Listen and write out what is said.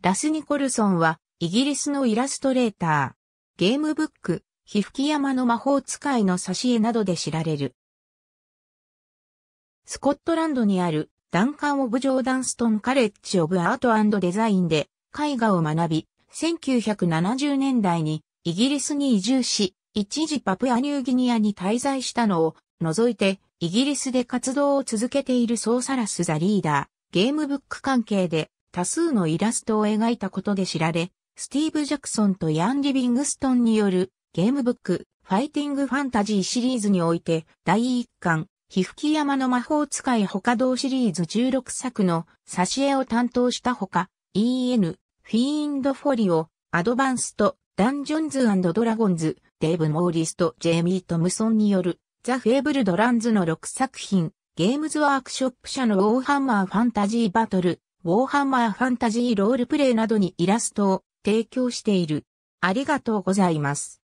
ラス・ニコルソンは、イギリスのイラストレーター、ゲームブック、皮吹山の魔法使いの挿絵などで知られる。スコットランドにある、ダンカン・オブ・ジョーダンストン・カレッジ・オブ・アートデザインで、絵画を学び、1970年代にイギリスに移住し、一時パプアニューギニアに滞在したのを除いて、イギリスで活動を続けているソーサラス・ザ・リーダー、ゲームブック関係で多数のイラストを描いたことで知られ、スティーブ・ジャクソンとヤン・リビングストンによるゲームブック、ファイティング・ファンタジーシリーズにおいて、第1巻、皮膚山の魔法使い他同シリーズ16作の挿絵を担当したほか、EN、フィーンド・フォリオ、アドバンスト、ダンジョンズドラゴンズ、デーブ・モーリスとジェイミー・トムソンによる、ザ・フェーブルド・ランズの6作品、ゲームズワークショップ社のウォーハンマー・ファンタジー・バトル、ウォーハンマーファンタジーロールプレイなどにイラストを提供している。ありがとうございます。